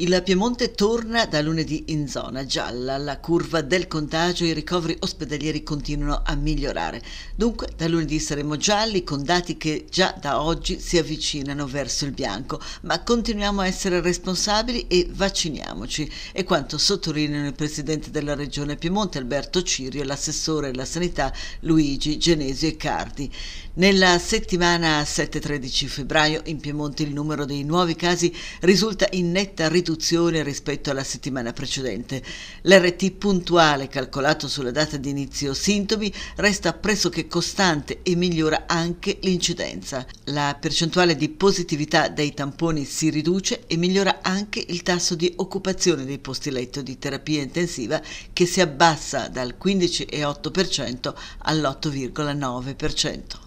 Il Piemonte torna da lunedì in zona gialla, la curva del contagio e i ricoveri ospedalieri continuano a migliorare. Dunque da lunedì saremo gialli con dati che già da oggi si avvicinano verso il bianco, ma continuiamo a essere responsabili e vacciniamoci. È quanto sottolineano il Presidente della Regione Piemonte Alberto Cirio e l'assessore alla sanità Luigi Genesio e Cardi. Nella settimana 7-13 febbraio in Piemonte il numero dei nuovi casi risulta in netta riduzione riduzione rispetto alla settimana precedente. L'RT puntuale calcolato sulla data di inizio sintomi resta pressoché costante e migliora anche l'incidenza. La percentuale di positività dei tamponi si riduce e migliora anche il tasso di occupazione dei posti letto di terapia intensiva che si abbassa dal 15,8% all'8,9%.